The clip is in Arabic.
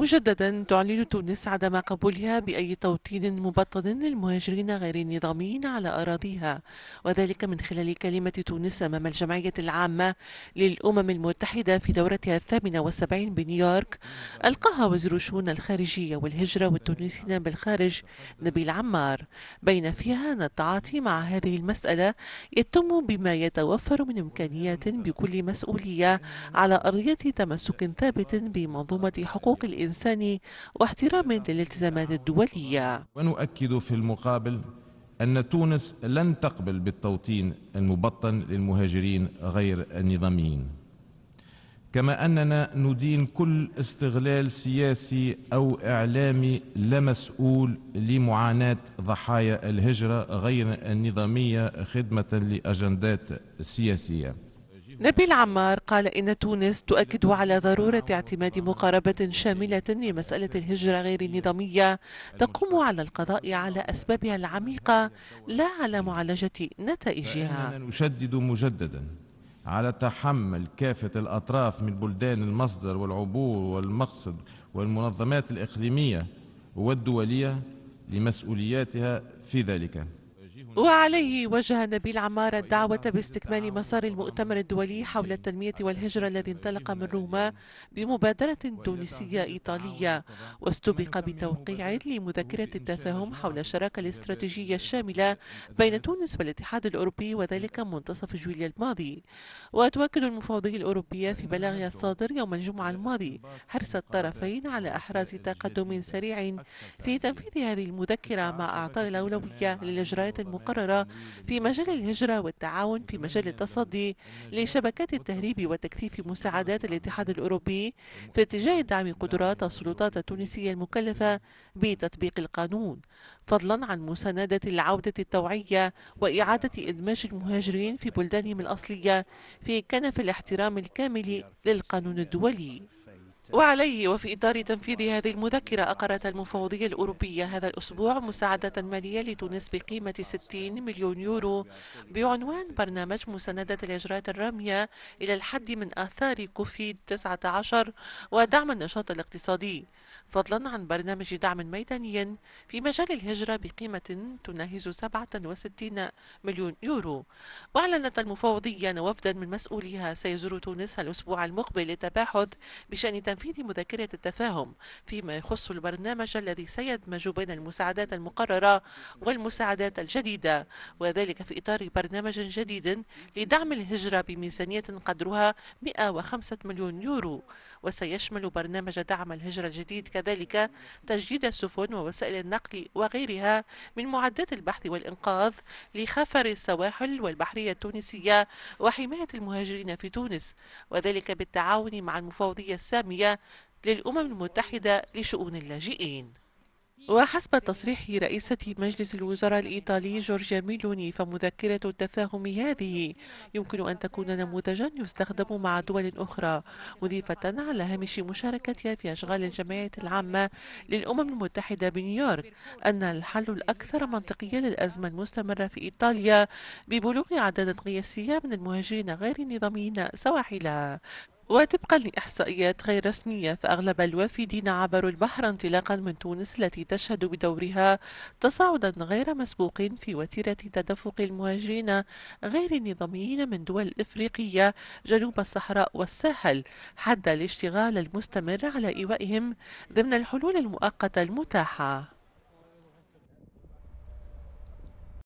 مجددا تعلن تونس عدم قبولها بأي توطين مبطن للمهاجرين غير النظاميين على أراضيها وذلك من خلال كلمة تونس أمام الجمعية العامة للأمم المتحدة في دورتها الثامنة وسبعين بنيويورك ألقاها وزير الشؤون الخارجية والهجرة والتونسيين بالخارج نبيل عمار بين فيها أن التعاطي مع هذه المسألة يتم بما يتوفر من إمكانيات بكل مسؤولية على أرضية تمسك ثابت بمنظومة حقوق الإنسان الإنساني واحترام للالتزامات الدولية ونؤكد في المقابل أن تونس لن تقبل بالتوطين المبطن للمهاجرين غير النظاميين كما أننا ندين كل استغلال سياسي أو إعلامي لمسؤول لمعاناة ضحايا الهجرة غير النظامية خدمة لأجندات سياسية نبيل عمار قال إن تونس تؤكد على ضرورة اعتماد مقاربة شاملة لمسألة الهجرة غير النظامية تقوم على القضاء على أسبابها العميقة لا على معالجة نتائجها نشدد مجددا على تحمل كافة الأطراف من بلدان المصدر والعبور والمقصد والمنظمات الإقليمية والدولية لمسؤولياتها في ذلك وعليه وجه نبيل عمار الدعوة باستكمال مسار المؤتمر الدولي حول التنمية والهجرة الذي انطلق من روما بمبادرة تونسية إيطالية واستبق بتوقيع لمذكرة التفاهم حول الشراكة الاستراتيجية الشاملة بين تونس والاتحاد الأوروبي وذلك منتصف جويليا الماضي وتؤكد المفوضية الأوروبية في بلاغها الصادر يوم الجمعة الماضي حرص الطرفين على إحراز تقدم سريع في تنفيذ هذه المذكرة مع أعطاء الأولوية للإجراءات المختلفة المقررة في مجال الهجرة والتعاون في مجال التصدي لشبكات التهريب وتكثيف مساعدات الاتحاد الأوروبي في اتجاه دعم قدرات السلطات التونسية المكلفة بتطبيق القانون فضلا عن مساندة العودة التوعية وإعادة إدماج المهاجرين في بلدانهم الأصلية في كنف الاحترام الكامل للقانون الدولي وعليه وفي إطار تنفيذ هذه المذكرة أقرت المفوضية الأوروبية هذا الأسبوع مساعدة مالية لتونس بقيمة 60 مليون يورو بعنوان برنامج مساندة الإجراءات الرامية إلى الحد من آثار كوفيد 19 ودعم النشاط الاقتصادي فضلا عن برنامج دعم ميداني في مجال الهجرة بقيمة تناهز 67 مليون يورو وأعلنت المفوضية أن وفدا من مسؤوليها سيزور تونس الأسبوع المقبل للتباحث بشأن تنفيذ تنفيذ مذكرة التفاهم فيما يخص البرنامج الذي سيدمج بين المساعدات المقررة والمساعدات الجديدة وذلك في إطار برنامج جديد لدعم الهجرة بميزانية قدرها 105 مليون يورو وسيشمل برنامج دعم الهجرة الجديد كذلك تجديد السفن ووسائل النقل وغيرها من معدات البحث والإنقاذ لخفر السواحل والبحرية التونسية وحماية المهاجرين في تونس وذلك بالتعاون مع المفوضية السامية للأمم المتحدة لشؤون اللاجئين وحسب تصريح رئيسة مجلس الوزراء الإيطالي جورجيا ميلوني فمذكرة التفاهم هذه يمكن أن تكون نموذجا يستخدم مع دول أخرى مضيفة على هامش مشاركتها في أشغال الجمعية العامة للأمم المتحدة بنيويورك أن الحل الأكثر منطقيا للأزمة المستمرة في إيطاليا ببلوغ أعداد قياسية من المهاجرين غير النظاميين سواحلها وطبقا لإحصائيات غير رسمية فأغلب الوافدين عبروا البحر انطلاقا من تونس التي تشهد بدورها تصاعدا غير مسبوق في وتيرة تدفق المهاجرين غير النظاميين من دول إفريقية جنوب الصحراء والساحل حد الاشتغال المستمر على إيوائهم ضمن الحلول المؤقتة المتاحة